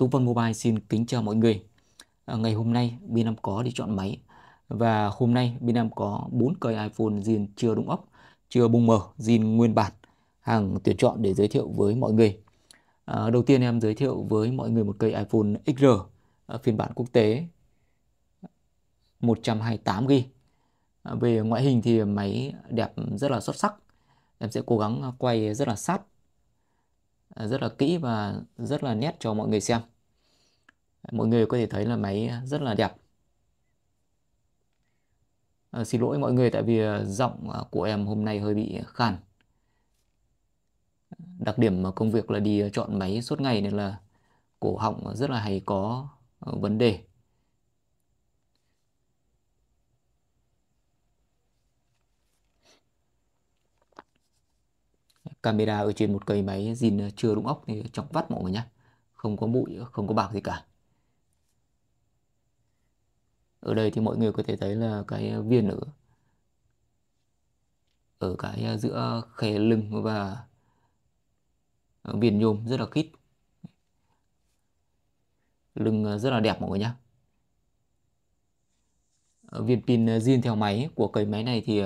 Tú Vân Mobile xin kính chào mọi người. À, ngày hôm nay bên em có đi chọn máy và hôm nay bên em có 4 cây iPhone zin chưa đúng ốc, chưa bung mở, zin nguyên bản, hàng tuyển chọn để giới thiệu với mọi người. À, đầu tiên em giới thiệu với mọi người một cây iPhone XR à, phiên bản quốc tế 128GB. À, về ngoại hình thì máy đẹp rất là xuất sắc. Em sẽ cố gắng quay rất là sát à, rất là kỹ và rất là nét cho mọi người xem mọi người có thể thấy là máy rất là đẹp à, xin lỗi mọi người tại vì ờ, giọng ờ, của em hôm nay hơi bị khàn đặc điểm mà công việc là đi chọn máy suốt ngày nên là cổ họng rất là hay có vấn đề camera ở trên một cây máy zin chưa đúng ốc thì chọc vắt mọi người nhé không có bụi không có bạc gì cả ở đây thì mọi người có thể thấy là cái ờ, viên ở ở cái ờ, giữa khe lưng và ờ, viền nhôm rất là kít lưng rất là đẹp mọi người nhé viên pin zin theo máy của cây máy này thì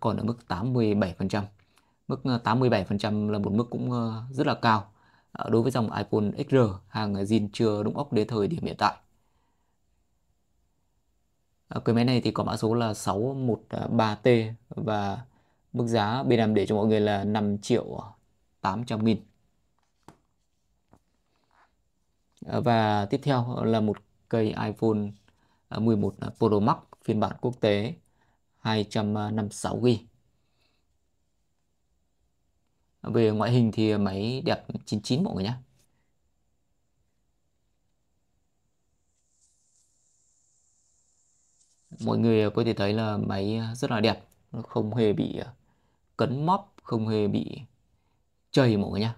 còn ở mức 87% mức 87% là một mức cũng rất là cao đối với dòng iPhone XR hàng zin chưa đúng ốc đến thời điểm hiện tại Ờ, cái máy này thì có mã số là 613T à, và mức giá bên em để cho mọi người là 5 triệu 800 nghìn ờ, và tiếp theo là một cây iPhone 11 à, à, Pro Max phiên bản quốc tế 256GB về ngoại hình thì máy đẹp 99 mọi người nhé mọi người ờ, có thể thấy là máy ờ, rất là đẹp nó không hề bị ờ, cấn móp không hề bị chảy mọi người nhá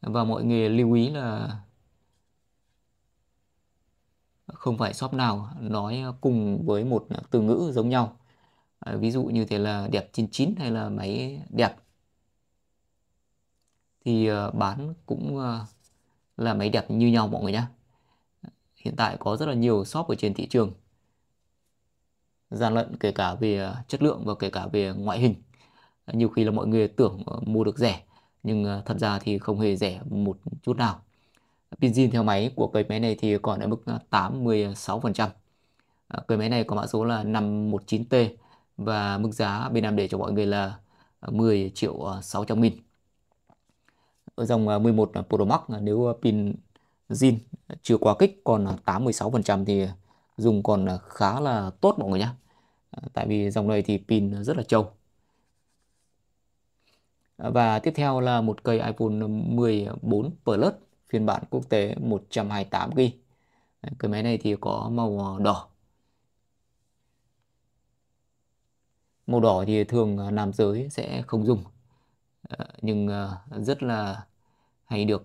và mọi người lưu ý là không phải shop nào nói cùng với một từ ngữ giống nhau à, ví dụ như thế là đẹp chín chín hay là máy đẹp thì bán cũng là máy đẹp như nhau mọi người nhé hiện tại có rất là nhiều shop ở trên thị trường gian lận kể cả về ờ, chất lượng và kể cả về ngoại hình nhiều khi là mọi người tưởng ờ, mua được rẻ nhưng ờ, thật ra thì không hề rẻ một chút nào pin zin theo máy của cây máy này thì còn ở mức 86% cây máy này có mã số là 519T và mức giá bên Nam để cho mọi người là 10 triệu 600 nghìn ở dòng 11 Pro Max nếu pin zin chưa quá kích còn 86% thì dùng còn khá là tốt mọi người nhé À, tại vì dòng này thì pin rất là trâu à, và tiếp theo là một cây iPhone 14 Plus phiên bản quốc tế 128GB à, cái máy này thì có màu đỏ màu đỏ thì thường nam giới sẽ không dùng nhưng rất là hay được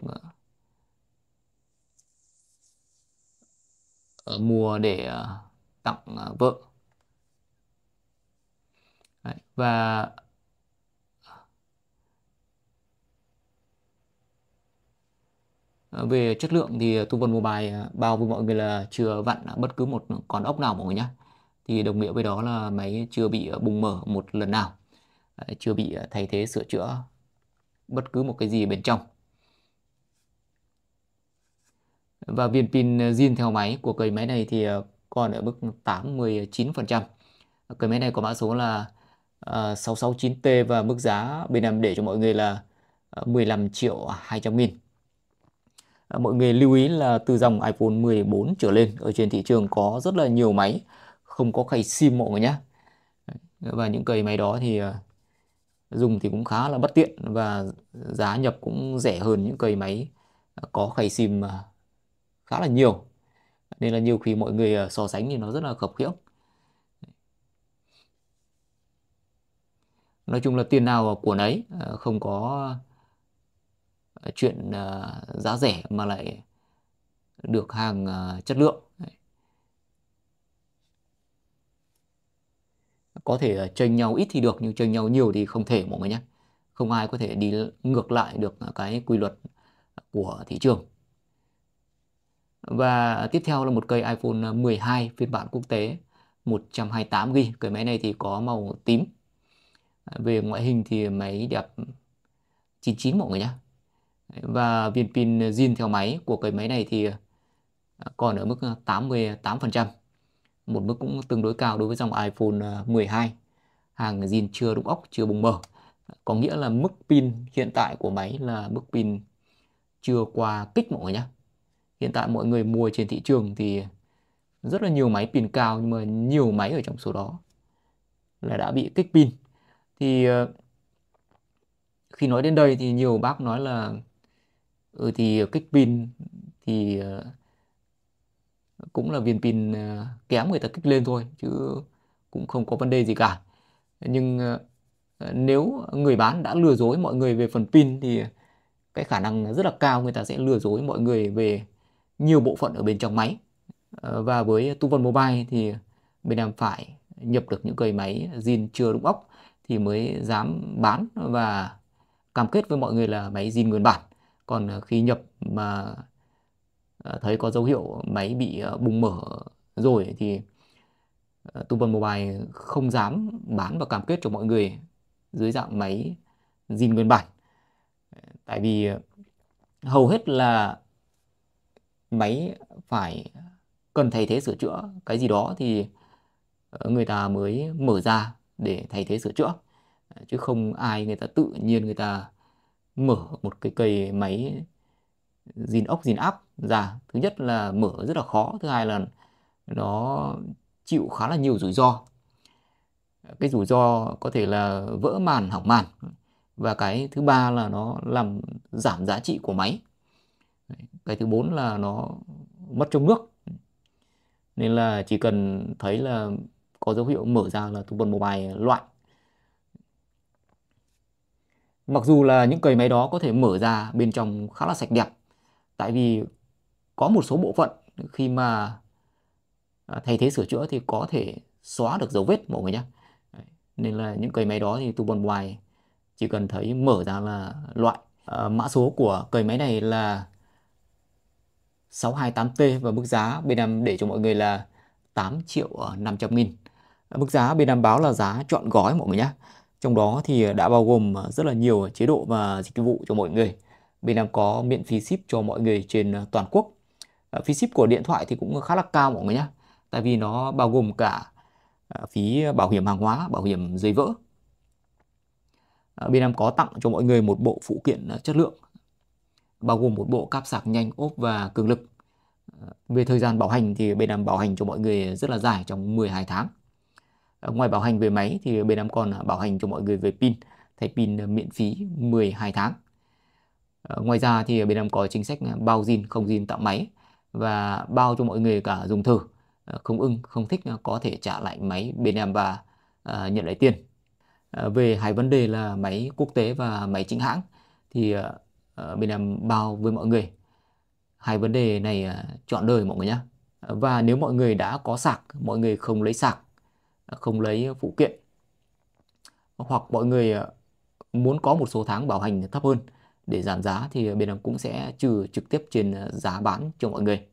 mua để tặng vợ Đấy, và ờ, về chất lượng thì tôi vấn mua bài bao với mọi người là chưa vặn bất cứ một con ốc nào mọi người nhé thì đồng nghĩa với đó là máy chưa bị ờ, bùng mở một lần nào chưa bị ờ, thay thế sửa chữa bất cứ một cái gì bên trong và viên pin zin theo máy của cây máy này thì còn ở mức 89% cây máy này có mã số là à, ờ, 669T và mức giá bên em để cho mọi người là 15 ờ, triệu 200 nghìn. Ờ, mọi người lưu ý là từ dòng iPhone 14 trở lên ở trên thị trường có rất là nhiều máy không có khay sim mọi người nhé. Và những cây máy đó thì dùng thì cũng khá là bất tiện và giá nhập cũng rẻ hơn những cây máy có khay sim khá là nhiều nên là nhiều khi mọi người so sánh thì nó rất là khập khiễng nói chung là tiền nào của nấy ờ, không có ờ, chuyện ờ, giá rẻ mà lại được hàng chất lượng có thể chênh nhau ít thì được nhưng chênh nhau nhiều thì không thể mọi người nhé không ai có thể đi ngược lại được cái quy luật của thị trường và tiếp theo là một cây iPhone 12 phiên bản quốc tế 128GB cái máy này thì có màu tím về ngoại hình thì máy đẹp 99 mọi người nhé và viên pin zin theo máy của cái máy này thì à, còn ở mức 88% à, một mức cũng tương đối cao đối với dòng iPhone 12 à, hàng zin chưa đúng ốc chưa bùng mở có nghĩa là mức pin hiện tại của máy là mức pin chưa qua kích mọi người nhé hiện tại mọi người mua trên thị trường thì rất là nhiều máy pin cao nhưng mà nhiều máy ở trong số đó là đã bị kích pin thì ờ, khi nói đến đây thì nhiều bác nói là ừ thì kích pin thì ờ, cũng là viên pin ờ, kém người ta kích lên thôi chứ cũng không có vấn đề gì cả nhưng nếu người bán đã lừa dối mọi người về phần pin thì cái khả năng rất là cao người ta sẽ lừa dối mọi người về nhiều bộ phận ở bên trong máy và với Tu Vân Mobile thì bên em phải nhập được những cây máy zin chưa đúng ốc thì mới dám bán và cam kết với mọi người là máy zin nguyên bản còn ờ, khi nhập mà ờ, thấy có dấu hiệu máy bị ờ, bùng mở rồi thì Tuban Mobile không dám bán và cam kết cho mọi người dưới dạng máy zin nguyên bản tại vì hầu hết là máy phải cần thay thế sửa chữa cái gì đó thì người ta mới mở ra để thay thế sửa chữa à, chứ không ai người ta tự nhiên người ta mở một cái cây máy dìn ốc dìn áp ra thứ nhất là mở rất là khó thứ hai là nó chịu khá là nhiều rủi ro cái rủi ro có thể là vỡ màn hỏng màn và cái thứ ba là nó làm giảm giá trị của máy cái thứ bốn là nó mất trong nước nên là chỉ cần thấy là có dấu hiệu mở ra là túi bật một bài loại mặc dù là những cầy máy đó có thể mở ra bên trong khá là sạch đẹp tại vì có một số bộ phận khi mà à, thay thế sửa chữa thì có thể xóa được dấu vết mọi người nhé nên là những cầy máy đó thì tu bần ngoài chỉ cần thấy mở ra là loại à, mã số của cầy máy này là 628T và mức giá bên em để cho mọi người là 8 triệu 500 à, nghìn Mức giá bên đảm báo là giá chọn gói mọi người nhé. Trong đó thì đã bao gồm ờ, rất là nhiều chế độ và dịch vụ cho mọi người. Bên em có miễn phí ship cho mọi người trên ờ, toàn quốc. Ờ, phí ship của điện thoại thì cũng khá là cao mọi người nhé. Tại vì nó bao gồm cả phí bảo hiểm hàng hóa, bảo hiểm dây vỡ. Bên em có tặng cho mọi người một bộ phụ kiện chất lượng bao gồm một bộ cáp sạc nhanh ốp và cường lực. Về thời gian bảo hành thì bên em bảo hành cho mọi người rất là dài trong 12 tháng. Ờ, ngoài bảo hành về máy thì bên em còn à, bảo hành cho mọi người về pin thay pin ờ, miễn phí 12 tháng ờ, ngoài ra thì bên em có chính sách à, bao zin không zin tặng máy và bao cho mọi người cả dùng thử không ưng không thích à, có thể trả lại máy bên em và nhận lại tiền về hai vấn đề là máy quốc tế và máy chính hãng thì bên em bao với mọi người hai vấn đề này chọn đời mọi người nhé và nếu mọi người đã có sạc mọi người không lấy sạc không lấy phụ kiện hoặc mọi người à, muốn có một số tháng bảo hành thấp hơn để giảm giá thì bên em cũng sẽ trừ trực tiếp trên à, giá bán cho mọi người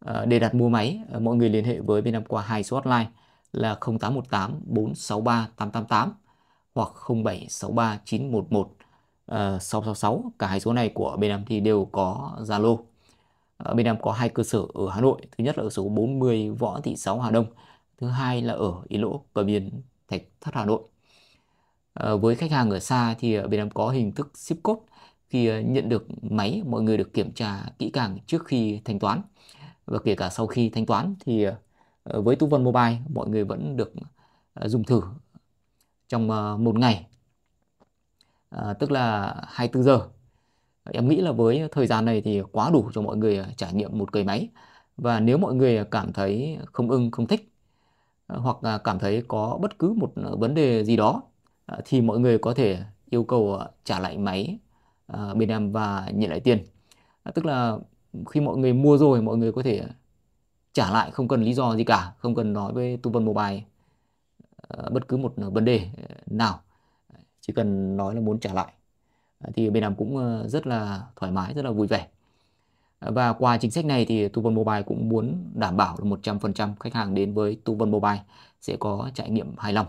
à, để đặt mua máy mọi người liên hệ với bên em qua hai số hotline là 0818 463 888 hoặc 0763 911 666 cả hai số này của bên em thì đều có Zalo bên em có hai cơ sở ở Hà Nội thứ nhất là ở số 40 Võ Thị Sáu Hà Đông thứ hai là ở Ý Lỗ, Cờ Biên, Thạch Thất Hà Nội. Ờ, với khách hàng ở xa thì ờ, bên em có hình thức ship code khi ờ, nhận được máy mọi người được kiểm tra kỹ càng trước khi thanh toán và kể cả sau khi thanh toán thì với Tu Vân Mobile mọi người vẫn được dùng thử trong một ngày tức là 24 giờ em nghĩ là với thời gian này thì quá đủ cho mọi người trải nghiệm một cây máy và nếu mọi người cảm thấy không ưng không thích Ờ, hoặc cảm thấy có bất cứ một ờ, vấn đề gì đó ờ, thì mọi người có thể yêu cầu trả lại máy bên em và nhận lại tiền tức là khi mọi người mua rồi mọi người có thể trả lại không cần lý do gì cả không cần nói với tư vấn mobile bất cứ một vấn đề nào chỉ cần nói là muốn trả lại thì bên em cũng rất là thoải mái rất là vui vẻ và qua chính sách này thì Tu Vân Mobile cũng muốn đảm bảo là 100% khách hàng đến với Tu Vân Mobile sẽ có trải nghiệm hài lòng.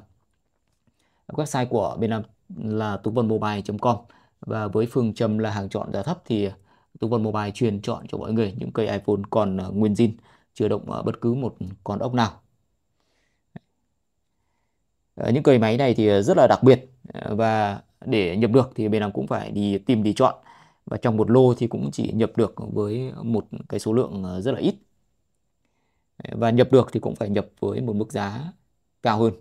Website của bên em là tuvanmobile.com và với phương châm là hàng chọn giá thấp thì Tu Vân Mobile truyền chọn cho mọi người những cây iPhone còn ờ, nguyên zin, chưa động ở ờ, bất cứ một con ốc nào. Ờ, những cây máy này thì rất là đặc biệt và để nhập được thì bên em cũng phải đi tìm đi chọn và trong một lô thì cũng chỉ nhập được với một cái số lượng ờ, rất là ít và nhập được thì cũng phải nhập với một mức giá cao hơn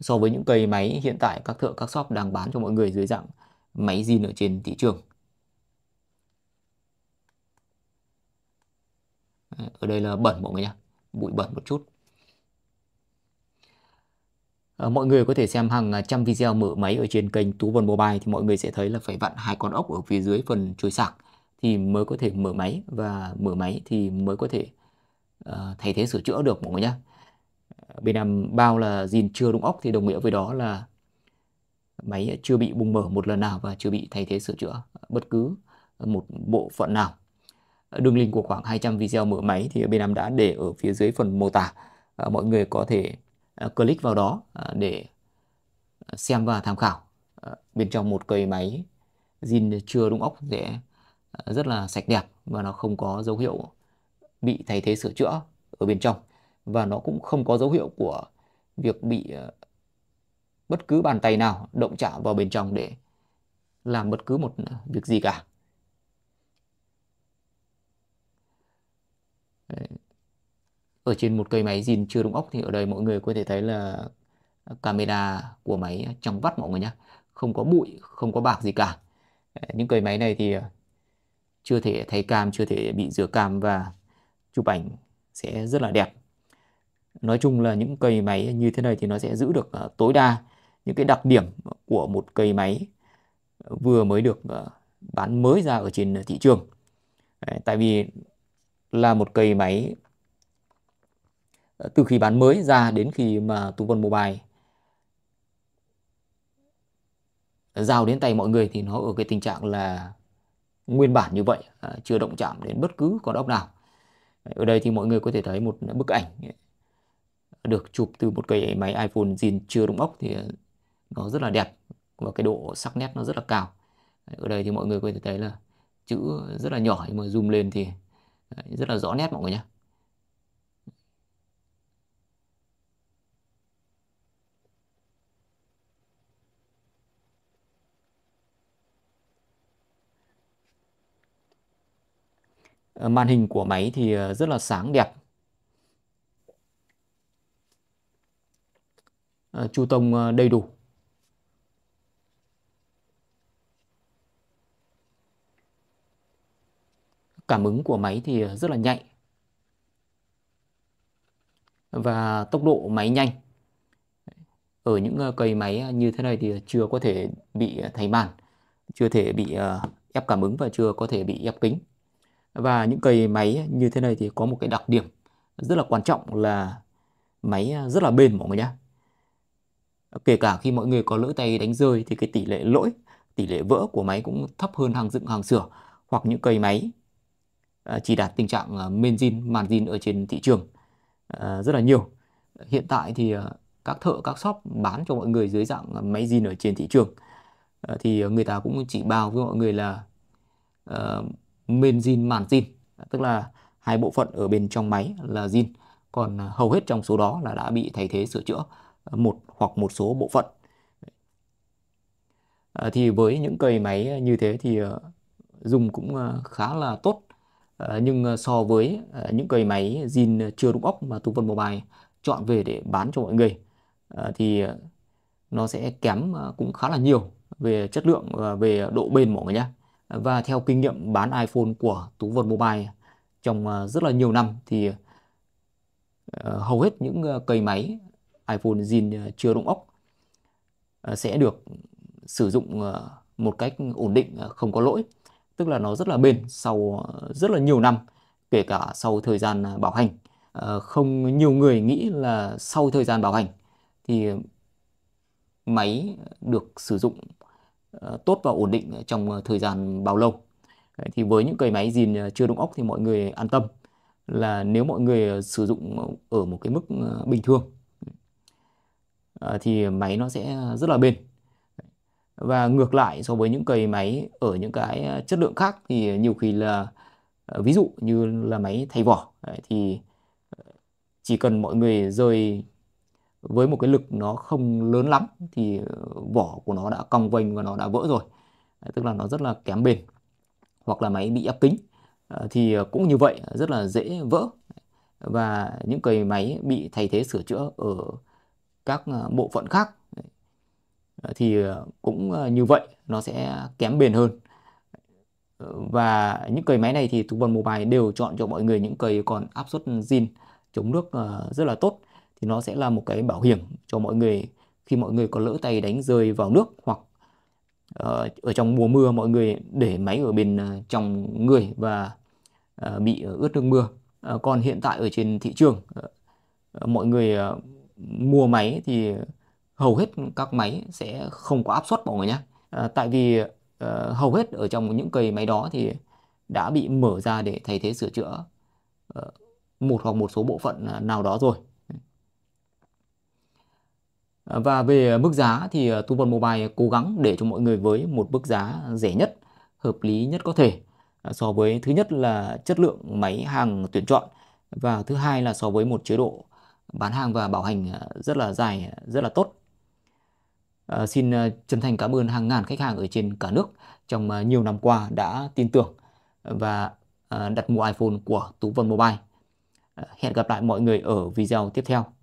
so với những cây máy hiện tại các thợ các shop đang bán cho mọi người dưới dạng máy zin ở trên thị trường ở đây là bẩn mọi người nhá bụi bẩn một chút Ờ, mọi người có thể xem hàng à, trăm video mở máy ở trên kênh Tú Vân Mobile thì mọi người sẽ thấy là phải vặn hai con ốc ở phía dưới phần chuối sạc thì mới có thể mở máy và mở máy thì mới có thể uh, thay thế sửa chữa được mọi người nhé. Bên Nam bao là gìn chưa đúng ốc thì đồng nghĩa với đó là máy chưa bị bùng mở một lần nào và chưa bị thay thế sửa chữa bất cứ một bộ phận nào. Ờ, đường link của khoảng 200 video mở máy thì bên Nam đã để ở phía dưới phần mô tả. Uh, mọi người có thể Ờ, click vào đó ờ, để ờ, xem và tham khảo bên trong một cây máy zin chưa đúng ốc sẽ rất là sạch đẹp và nó không có dấu hiệu bị thay thế sửa chữa ở bên trong và nó cũng không có dấu hiệu của việc bị bất cứ bàn tay nào động chạm vào bên trong để làm bất cứ một việc gì cả ở trên một cây máy zin chưa đúng ốc thì ở đây mọi người có thể thấy là camera của máy trong vắt mọi người nhé không có bụi không có bạc gì cả ờ, những cây máy này thì ờ, chưa thể thay cam chưa thể bị rửa cam và chụp ảnh sẽ rất là đẹp nói chung là những cây máy như thế này thì nó sẽ giữ được ờ, tối đa những cái đặc điểm của một cây máy vừa mới được bán mới ra ở trên thị trường tại vì là một cây máy Ờ, từ khi bán mới ra đến khi mà Tú Vân Mobile giao đến tay mọi người thì nó ở cái tình trạng là nguyên bản như vậy à, chưa động chạm đến bất cứ con ốc nào ở đây thì mọi người có thể thấy một bức ảnh ờ, được chụp từ một cái máy iPhone zin chưa đụng ốc thì ờ, nó rất là đẹp và cái độ sắc nét nó rất là cao ở đây thì mọi người có thể thấy là chữ rất là nhỏ nhưng mà zoom lên thì rất là rõ nét mọi người nhé Ờ, màn hình của máy thì ờ, rất là sáng đẹp ờ, chu tông đầy đủ cảm ứng của máy thì rất là nhạy và tốc độ máy nhanh ở những cây máy như thế này thì chưa có thể bị thay màn chưa thể bị ép cảm ứng và chưa có thể bị ép kính và những cây máy như thế này thì có một cái đặc điểm rất là quan trọng là máy rất là bền mọi người nhé kể cả khi mọi người có lỡ tay đánh rơi thì cái tỷ lệ lỗi tỷ lệ vỡ của máy cũng thấp hơn hàng dựng hàng sửa hoặc những cây máy à, chỉ đạt tình trạng à, men zin màn zin ở trên thị trường à, rất là nhiều hiện tại thì các thợ các shop bán cho mọi người dưới dạng máy zin ở trên thị trường thì người ta cũng chỉ bao với mọi người là Menzin màn zin tức là hai bộ phận ở bên trong máy là zin còn à, hầu hết trong số đó là đã bị thay thế sửa chữa à, một hoặc một số bộ phận à, thì với những cây máy như thế thì à, dùng cũng khá là tốt à, nhưng so với những cây máy zin chưa đúng ốc mà Tu Vân Mobile chọn về để bán cho mọi người à, thì nó sẽ kém cũng khá là nhiều về chất lượng và về độ bền mọi người nhé và theo kinh nghiệm bán iPhone của Tú Vân Mobile trong ờ, rất là nhiều năm thì ờ, hầu hết những ờ, cây máy iPhone zin chưa động ốc sẽ được sử dụng một cách ổn định không có lỗi tức là nó rất là bền sau rất là nhiều năm kể cả sau thời gian bảo hành không nhiều người nghĩ là sau thời gian bảo hành thì máy được sử dụng Ờ, tốt và ổn định trong ờ, thời gian bao lâu thì với những cây máy gìn ờ, chưa đúng ốc thì mọi người an tâm là nếu mọi người sử dụng ở một cái mức bình thường thì máy nó sẽ rất là bền và ngược lại so với những cây máy ở những cái chất lượng khác thì nhiều khi là ví dụ như là máy thay vỏ thì chỉ cần mọi người rời với một cái lực nó không lớn lắm thì ờ, vỏ của nó đã cong vênh và nó đã vỡ rồi Đấy, tức là nó rất là kém bền hoặc là máy bị ép kính ờ, thì ờ, cũng như vậy rất là dễ vỡ và những cầy máy bị thay thế sửa chữa ở các bộ phận khác thì cũng như vậy nó sẽ kém bền hơn và những cầy máy này thì Thu Vân Mobile đều chọn cho mọi người những cầy còn áp suất zin chống nước rất là tốt thì nó sẽ là một cái bảo hiểm cho mọi người khi mọi người có lỡ tay đánh rơi vào nước hoặc ờ, ở, trong mùa mưa mọi người để máy ở bên ờ, trong người và ờ, bị ướt nước mưa. Còn hiện tại ở trên thị trường mọi người mua máy thì hầu hết các máy sẽ không có áp suất mọi người nhé. Tại vì hầu hết ở trong những cây máy đó thì đã bị mở ra để thay thế sửa chữa một hoặc một số bộ phận nào đó rồi và về mức giá thì ờ, Tu Vân Mobile cố gắng để cho mọi người với một mức giá rẻ nhất, hợp lý nhất có thể ờ, so với thứ nhất là chất lượng máy hàng tuyển chọn và thứ hai là so với một chế độ bán hàng và bảo hành ờ, rất là dài, rất là tốt. À, xin chân thành cảm ơn hàng ngàn khách hàng ở trên cả nước trong nhiều năm qua đã tin tưởng và đặt mua iPhone của Tú Vân Mobile. Hẹn gặp lại mọi người ở video tiếp theo.